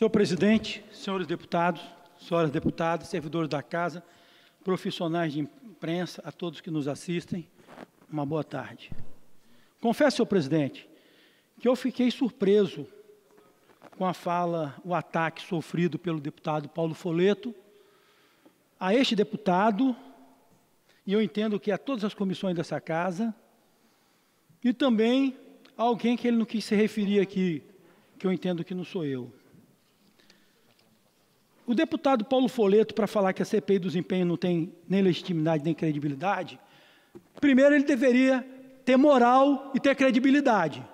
Senhor presidente, senhores deputados, senhoras deputadas, servidores da casa, profissionais de imprensa, a todos que nos assistem, uma boa tarde. Confesso, senhor presidente, que eu fiquei surpreso com a fala, o ataque sofrido pelo deputado Paulo Foleto a este deputado, e eu entendo que a todas as comissões dessa casa, e também a alguém que ele não quis se referir aqui, que eu entendo que não sou eu. O deputado Paulo Foleto, para falar que a CPI do desempenho não tem nem legitimidade nem credibilidade, primeiro ele deveria ter moral e ter credibilidade.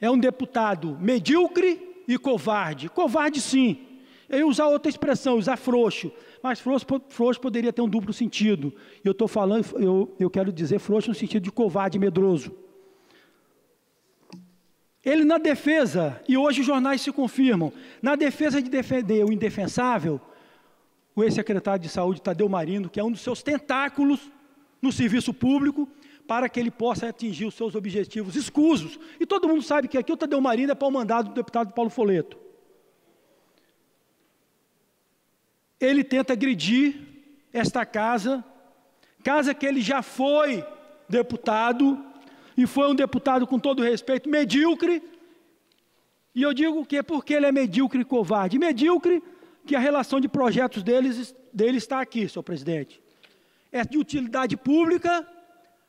É um deputado medíocre e covarde. Covarde, sim. Eu ia usar outra expressão, usar frouxo. Mas frouxo, frouxo poderia ter um duplo sentido. Eu estou falando, eu, eu quero dizer frouxo no sentido de covarde e medroso. Ele na defesa, e hoje os jornais se confirmam, na defesa de defender o indefensável, o ex-secretário de saúde Tadeu Marino, que é um dos seus tentáculos no serviço público, para que ele possa atingir os seus objetivos escusos. E todo mundo sabe que aqui o Tadeu Marino é o mandado do deputado Paulo Foleto. Ele tenta agredir esta casa, casa que ele já foi deputado, e foi um deputado, com todo respeito, medíocre. E eu digo que é porque ele é medíocre e covarde. Medíocre, que a relação de projetos deles, dele está aqui, senhor presidente. É de utilidade pública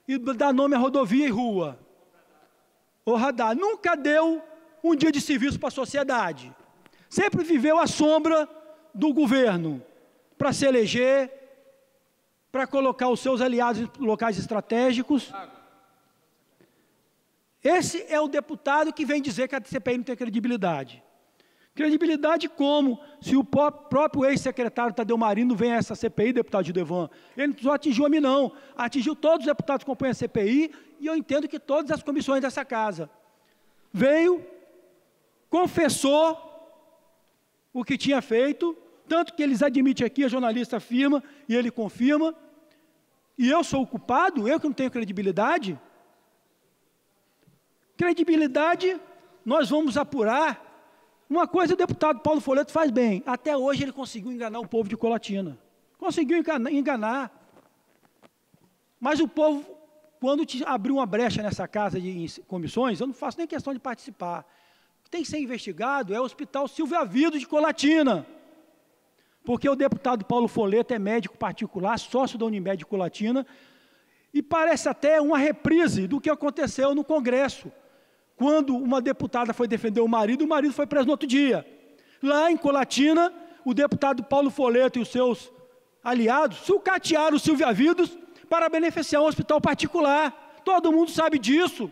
e dá nome a rodovia e rua. O radar nunca deu um dia de serviço para a sociedade. Sempre viveu à sombra do governo para se eleger, para colocar os seus aliados em locais estratégicos. Esse é o deputado que vem dizer que a CPI não tem credibilidade. Credibilidade como? Se o próprio ex-secretário Tadeu Marino vem a essa CPI, deputado de Devan. Ele não atingiu a mim, não. Atingiu todos os deputados que acompanham a CPI e eu entendo que todas as comissões dessa casa. Veio, confessou o que tinha feito, tanto que eles admitem aqui, a jornalista afirma e ele confirma, e eu sou o culpado, eu que não tenho credibilidade? Credibilidade, nós vamos apurar. Uma coisa o deputado Paulo Folheto faz bem. Até hoje ele conseguiu enganar o povo de Colatina. Conseguiu enganar. Mas o povo, quando abriu uma brecha nessa casa de comissões, eu não faço nem questão de participar. O que tem que ser investigado é o Hospital Silvia Vido de Colatina. Porque o deputado Paulo Folheto é médico particular, sócio da Unimed Colatina, e parece até uma reprise do que aconteceu no Congresso. Quando uma deputada foi defender o marido, o marido foi preso no outro dia. Lá em Colatina, o deputado Paulo Foleto e os seus aliados sucatearam o Silvia Vidos para beneficiar um hospital particular. Todo mundo sabe disso.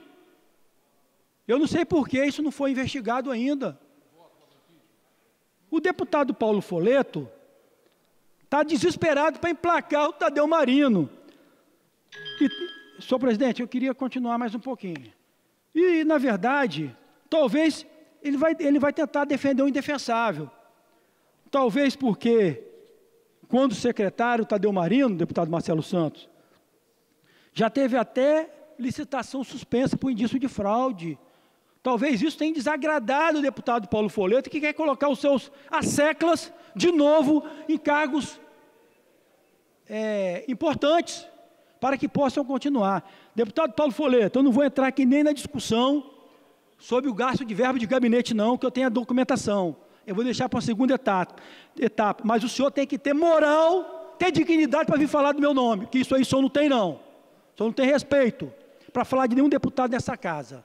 Eu não sei por que isso não foi investigado ainda. O deputado Paulo Foleto está desesperado para emplacar o Tadeu Marino. E, senhor presidente, eu queria continuar mais um pouquinho. E, na verdade, talvez ele vai, ele vai tentar defender o indefensável. Talvez porque, quando o secretário Tadeu Marino, deputado Marcelo Santos, já teve até licitação suspensa por indício de fraude. Talvez isso tenha desagradado o deputado Paulo Foleta, que quer colocar os seus asseclas de novo em cargos é, importantes para que possam continuar. Deputado Paulo Foleta, eu não vou entrar aqui nem na discussão sobre o gasto de verbo de gabinete, não, que eu tenho a documentação. Eu vou deixar para a segunda etapa, etapa. Mas o senhor tem que ter moral, ter dignidade para vir falar do meu nome, que isso aí o senhor não tem, não. O senhor não tem respeito para falar de nenhum deputado nessa casa.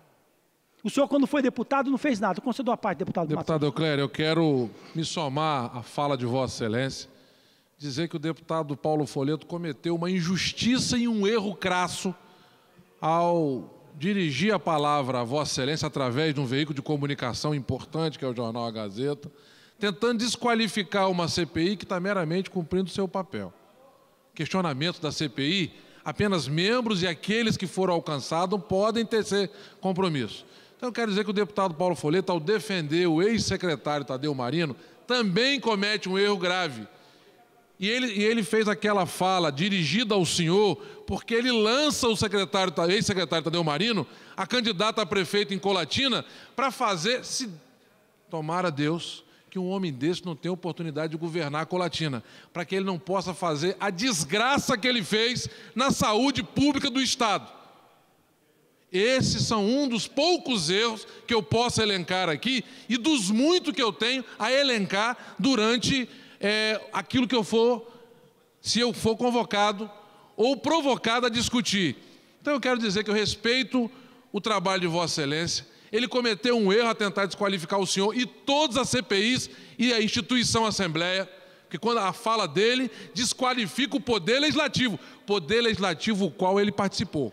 O senhor, quando foi deputado, não fez nada. Concedeu a parte, deputado Deputado Eucler, eu quero me somar à fala de Vossa Excelência dizer que o deputado Paulo Folheto cometeu uma injustiça e um erro crasso ao dirigir a palavra à Vossa Excelência através de um veículo de comunicação importante, que é o jornal A Gazeta, tentando desqualificar uma CPI que está meramente cumprindo seu papel. Questionamento da CPI, apenas membros e aqueles que foram alcançados podem ter compromisso. Então, eu quero dizer que o deputado Paulo Folheto, ao defender o ex-secretário Tadeu Marino, também comete um erro grave e ele, e ele fez aquela fala dirigida ao senhor, porque ele lança o secretário, ex-secretário Tadeu Marino, a candidata a prefeito em Colatina, para fazer, se tomara Deus, que um homem desse não tenha oportunidade de governar a Colatina, para que ele não possa fazer a desgraça que ele fez na saúde pública do Estado. Esses são um dos poucos erros que eu posso elencar aqui e dos muitos que eu tenho a elencar durante é, aquilo que eu for, se eu for convocado ou provocado a discutir. Então eu quero dizer que eu respeito o trabalho de Vossa Excelência. Ele cometeu um erro a tentar desqualificar o senhor e todas as CPIs e a instituição Assembleia, porque quando a fala dele desqualifica o poder legislativo, poder legislativo o qual ele participou.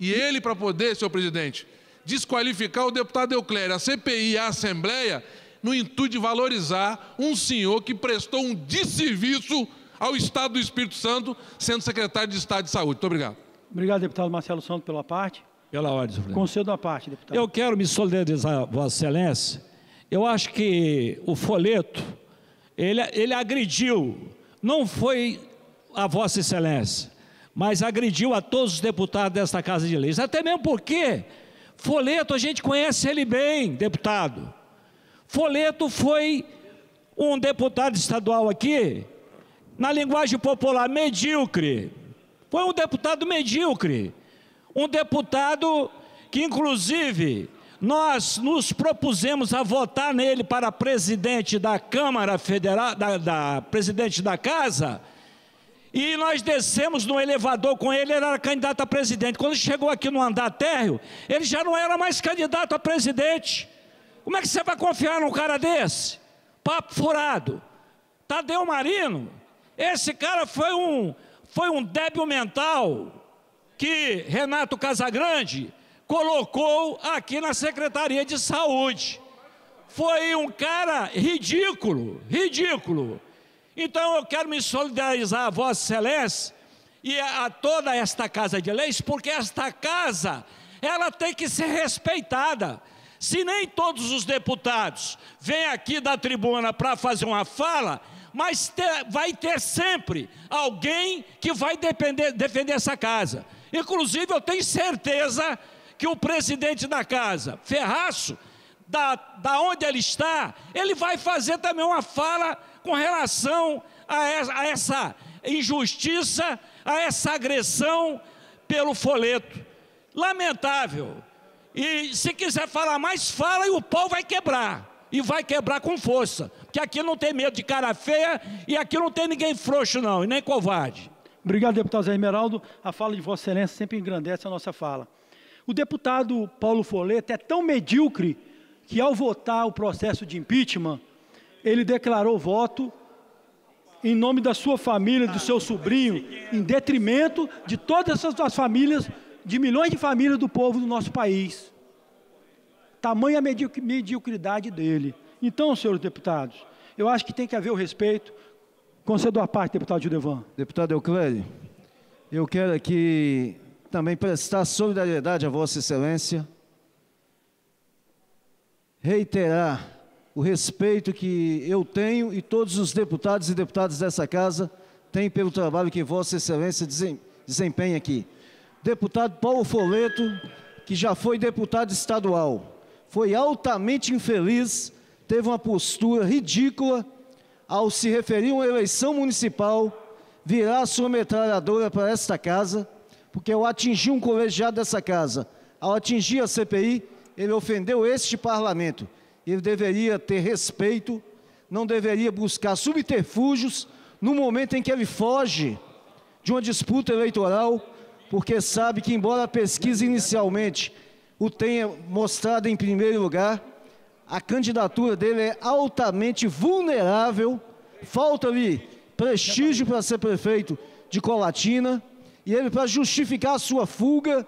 E ele, para poder, senhor presidente, desqualificar o deputado Euclério, a CPI e a Assembleia, no intuito de valorizar um senhor que prestou um desserviço ao Estado do Espírito Santo, sendo secretário de Estado de Saúde. Muito obrigado. Obrigado, deputado Marcelo Santos, pela parte. Pela ordem, senhor presidente. Concedo a parte, deputado. Eu quero me solidarizar, Vossa Excelência. Eu acho que o folheto, ele, ele agrediu, não foi a Vossa Excelência, mas agrediu a todos os deputados desta Casa de Leis. Até mesmo porque folheto a gente conhece ele bem, deputado. Foleto foi um deputado estadual aqui, na linguagem popular, medíocre. Foi um deputado medíocre. Um deputado que, inclusive, nós nos propusemos a votar nele para presidente da Câmara Federal, da, da, presidente da Casa, e nós descemos no elevador com ele, ele era candidato a presidente. Quando chegou aqui no andar térreo, ele já não era mais candidato a presidente. Como é que você vai confiar num cara desse? Papo furado. Tadeu Marino, esse cara foi um, foi um débil mental que Renato Casagrande colocou aqui na Secretaria de Saúde. Foi um cara ridículo, ridículo. Então eu quero me solidarizar a Vossa Excelência e a toda esta Casa de Leis, porque esta casa ela tem que ser respeitada. Se nem todos os deputados vêm aqui da tribuna para fazer uma fala, mas ter, vai ter sempre alguém que vai depender, defender essa casa. Inclusive, eu tenho certeza que o presidente da casa, Ferraço, da, da onde ele está, ele vai fazer também uma fala com relação a essa, a essa injustiça, a essa agressão pelo folheto. Lamentável e se quiser falar mais, fala e o pau vai quebrar. E vai quebrar com força. Porque aqui não tem medo de cara feia e aqui não tem ninguém frouxo, não, e nem covarde. Obrigado, deputado Zé Emeraldo. A fala de Vossa Excelência sempre engrandece a nossa fala. O deputado Paulo Foleta é tão medíocre que, ao votar o processo de impeachment, ele declarou voto em nome da sua família, do seu sobrinho, em detrimento de todas as famílias de milhões de famílias do povo do nosso país. Tamanha mediocridade dele. Então, senhores deputados, eu acho que tem que haver o respeito. Concedo a parte, deputado Judevan. Deputado Euclério, eu quero aqui também prestar solidariedade a Vossa Excelência, reiterar o respeito que eu tenho e todos os deputados e deputadas dessa casa têm pelo trabalho que Vossa Excelência desempenha aqui deputado Paulo Foleto, que já foi deputado estadual. Foi altamente infeliz, teve uma postura ridícula ao se referir a uma eleição municipal, virar sua metralhadora para esta casa, porque ao atingir um colegiado dessa casa, ao atingir a CPI, ele ofendeu este parlamento. Ele deveria ter respeito, não deveria buscar subterfúgios no momento em que ele foge de uma disputa eleitoral porque sabe que, embora a pesquisa inicialmente o tenha mostrado em primeiro lugar, a candidatura dele é altamente vulnerável, falta-lhe prestígio para ser prefeito de Colatina, e ele, para justificar a sua fuga,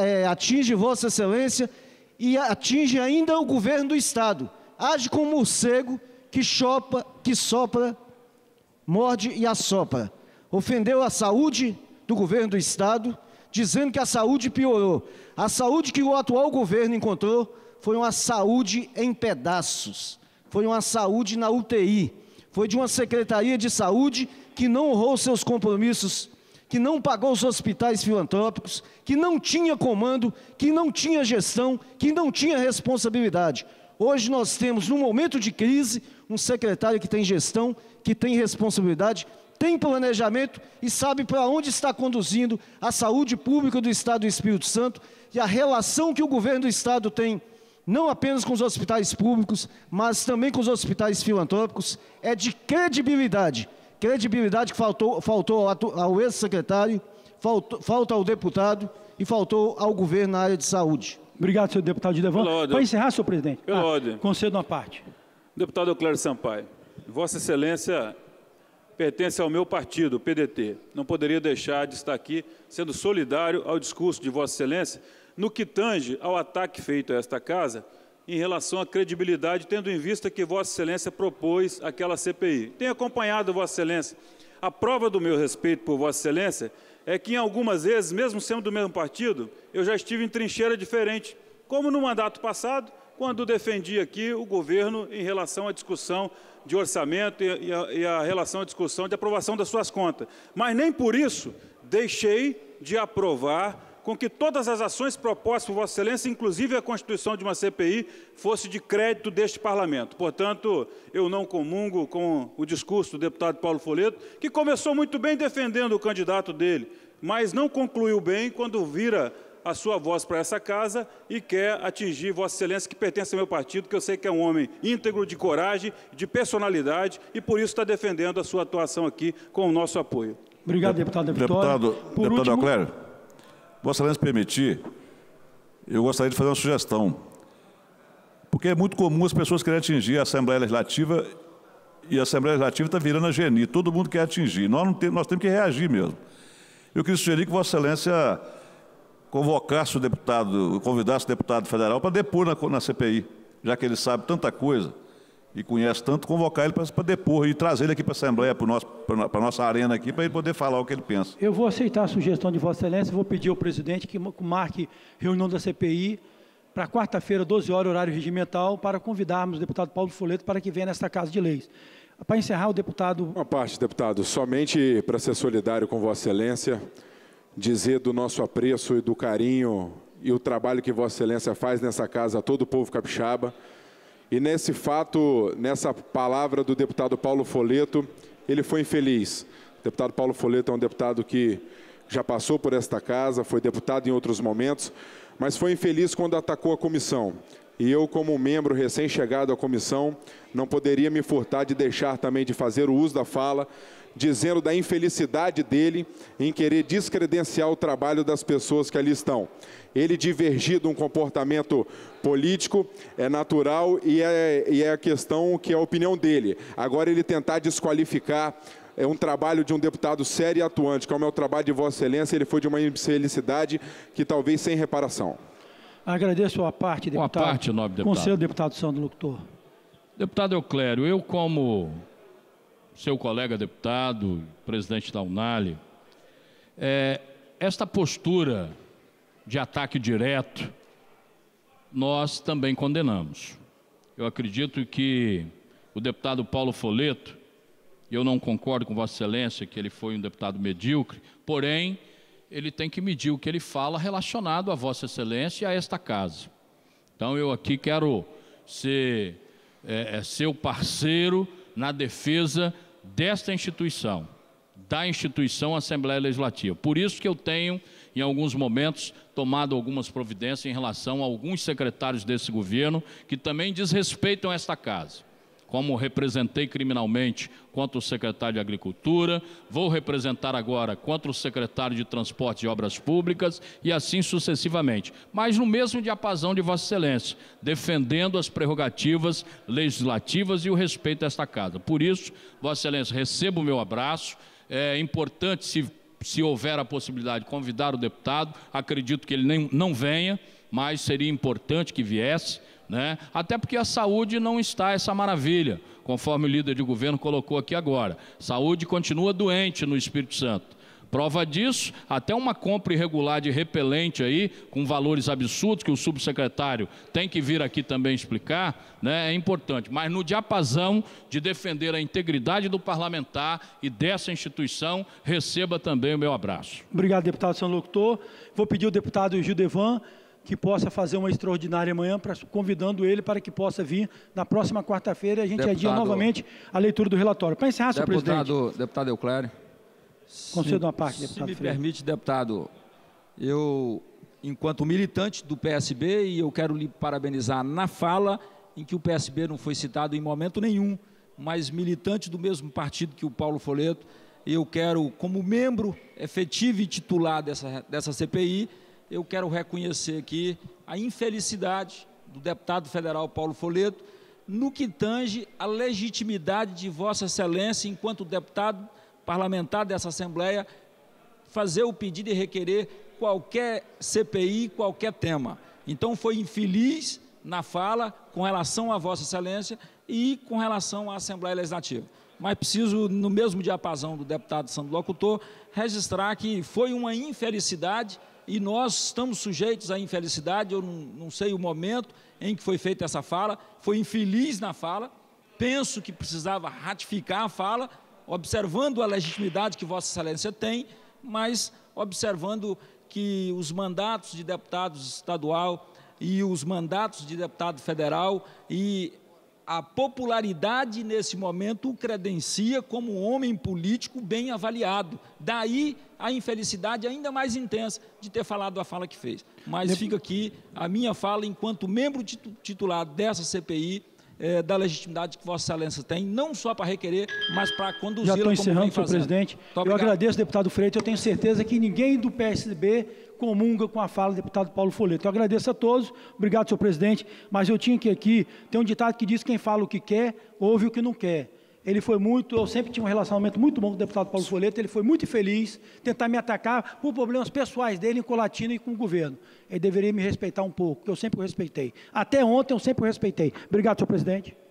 é, atinge Vossa Excelência e atinge ainda o governo do Estado. Age como um morcego que, chopa, que sopra, morde e assopra. Ofendeu a saúde, do governo do Estado, dizendo que a saúde piorou. A saúde que o atual governo encontrou foi uma saúde em pedaços, foi uma saúde na UTI, foi de uma Secretaria de Saúde que não honrou seus compromissos, que não pagou os hospitais filantrópicos, que não tinha comando, que não tinha gestão, que não tinha responsabilidade. Hoje nós temos, num momento de crise, um secretário que tem gestão, que tem responsabilidade tem planejamento e sabe para onde está conduzindo a saúde pública do Estado do Espírito Santo e a relação que o governo do Estado tem, não apenas com os hospitais públicos, mas também com os hospitais filantrópicos, é de credibilidade. Credibilidade que faltou, faltou ao ex-secretário, falta ao deputado e faltou ao governo na área de saúde. Obrigado, senhor deputado de Devan. Para encerrar, senhor presidente, Pela ah, concedo uma parte. Deputado Clério Sampaio, Vossa Excelência pertence ao meu partido, o PDT. Não poderia deixar de estar aqui sendo solidário ao discurso de Vossa Excelência no que tange ao ataque feito a esta casa em relação à credibilidade, tendo em vista que Vossa Excelência propôs aquela CPI. Tenho acompanhado Vossa Excelência. A prova do meu respeito por Vossa Excelência é que, em algumas vezes, mesmo sendo do mesmo partido, eu já estive em trincheira diferente, como no mandato passado, quando defendi aqui o governo em relação à discussão de orçamento e a, e a relação à discussão de aprovação das suas contas. Mas nem por isso deixei de aprovar com que todas as ações propostas por Vossa Excelência, inclusive a constituição de uma CPI, fosse de crédito deste Parlamento. Portanto, eu não comungo com o discurso do deputado Paulo Folheto, que começou muito bem defendendo o candidato dele, mas não concluiu bem quando vira a sua voz para essa casa e quer atingir Vossa Excelência, que pertence ao meu partido, que eu sei que é um homem íntegro, de coragem, de personalidade, e por isso está defendendo a sua atuação aqui com o nosso apoio. Obrigado, deputado Deputado, por deputado último... Euclério, Vossa Excelência permitir, eu gostaria de fazer uma sugestão. Porque é muito comum as pessoas querem atingir a Assembleia Legislativa e a Assembleia Legislativa está virando a geni, todo mundo quer atingir. Nós, não tem, nós temos que reagir mesmo. Eu queria sugerir que Vossa Excelência convocasse o deputado, convidasse o deputado federal para depor na, na CPI, já que ele sabe tanta coisa e conhece tanto, convocar ele para depor e trazer ele aqui para a Assembleia, para, a nossa arena aqui, para ele poder falar o que ele pensa. Eu vou aceitar a sugestão de Vossa Excelência, vou pedir ao presidente que marque reunião da CPI para quarta-feira, 12 horas, horário regimental, para convidarmos o deputado Paulo Foleto para que venha nesta Casa de Leis. Para encerrar, o deputado... Uma parte, deputado, somente para ser solidário com Vossa Excelência, dizer do nosso apreço e do carinho e o trabalho que Vossa Excelência faz nessa casa a todo o povo capixaba. E nesse fato, nessa palavra do deputado Paulo Foleto, ele foi infeliz. O deputado Paulo Foleto é um deputado que já passou por esta casa, foi deputado em outros momentos, mas foi infeliz quando atacou a comissão e eu, como membro recém-chegado à comissão, não poderia me furtar de deixar também de fazer o uso da fala, dizendo da infelicidade dele em querer descredenciar o trabalho das pessoas que ali estão. Ele divergir de um comportamento político é natural e é, e é a questão que é a opinião dele. Agora, ele tentar desqualificar é um trabalho de um deputado sério e atuante, como é o trabalho de Vossa Excelência, ele foi de uma infelicidade que talvez sem reparação. Agradeço a parte, deputado. A parte, nobre deputado. Com seu deputado Sandro Luctor. Deputado Euclério, eu como seu colega deputado, presidente da Unali, é, esta postura de ataque direto, nós também condenamos. Eu acredito que o deputado Paulo Foleto, eu não concordo com Vossa Excelência que ele foi um deputado medíocre, porém, ele tem que medir o que ele fala relacionado a Vossa Excelência e a esta casa. Então eu aqui quero ser é, é seu parceiro na defesa desta instituição, da instituição Assembleia Legislativa. Por isso que eu tenho, em alguns momentos, tomado algumas providências em relação a alguns secretários desse governo que também desrespeitam esta casa como representei criminalmente contra o secretário de Agricultura, vou representar agora contra o secretário de Transportes e Obras Públicas e assim sucessivamente. Mas no mesmo diapasão de Vossa Excelência, defendendo as prerrogativas legislativas e o respeito a esta casa. Por isso, Vossa Excelência, receba o meu abraço. É importante, se, se houver a possibilidade, convidar o deputado. Acredito que ele nem, não venha, mas seria importante que viesse né? Até porque a saúde não está essa maravilha, conforme o líder de governo colocou aqui agora. Saúde continua doente no Espírito Santo. Prova disso, até uma compra irregular de repelente aí, com valores absurdos, que o subsecretário tem que vir aqui também explicar, né, é importante. Mas no diapasão de defender a integridade do parlamentar e dessa instituição, receba também o meu abraço. Obrigado, deputado São Locutor. Vou pedir o deputado Gildevan que possa fazer uma extraordinária manhã, pra, convidando ele para que possa vir na próxima quarta-feira e a gente deputado, adia novamente a leitura do relatório. Para encerrar, deputado, senhor presidente. Deputado Euclério. Concedo uma parte, deputado. Se me Freire. permite, deputado, eu, enquanto militante do PSB, e eu quero lhe parabenizar na fala em que o PSB não foi citado em momento nenhum, mas militante do mesmo partido que o Paulo Foleto, eu quero, como membro efetivo e titular dessa, dessa CPI, eu quero reconhecer aqui a infelicidade do deputado federal Paulo Foleto no que tange a legitimidade de Vossa Excelência, enquanto deputado parlamentar dessa Assembleia, fazer o pedido e requerer qualquer CPI, qualquer tema. Então, foi infeliz na fala com relação a Vossa Excelência e com relação à Assembleia Legislativa. Mas preciso, no mesmo diapasão do deputado Sandro Locutor, registrar que foi uma infelicidade e nós estamos sujeitos à infelicidade. Eu não, não sei o momento em que foi feita essa fala, foi infeliz na fala. Penso que precisava ratificar a fala, observando a legitimidade que Vossa Excelência tem, mas observando que os mandatos de deputados estadual e os mandatos de deputado federal e a popularidade nesse momento o credencia como homem político bem avaliado. Daí a infelicidade ainda mais intensa de ter falado a fala que fez. Mas Dep... fica aqui a minha fala enquanto membro titular dessa CPI. É, eh, da legitimidade que Vossa Excelência tem, não só para requerer, mas para conduzir. Já estou encerrando, senhor presidente. eu agradeço, deputado Freitas. Eu tenho certeza que ninguém do PSB comunga com a fala do deputado Paulo Folheto. Eu agradeço a todos, obrigado, senhor presidente, mas eu tinha que aqui, tem um ditado que diz quem fala o que quer, ouve o que não quer. Ele foi muito, eu sempre tinha um relacionamento muito bom com o deputado Paulo Folheto, ele foi muito infeliz, tentar me atacar por problemas pessoais dele em Colatina e com o governo. Ele deveria me respeitar um pouco, que eu sempre o respeitei. Até ontem eu sempre o respeitei. Obrigado, senhor presidente.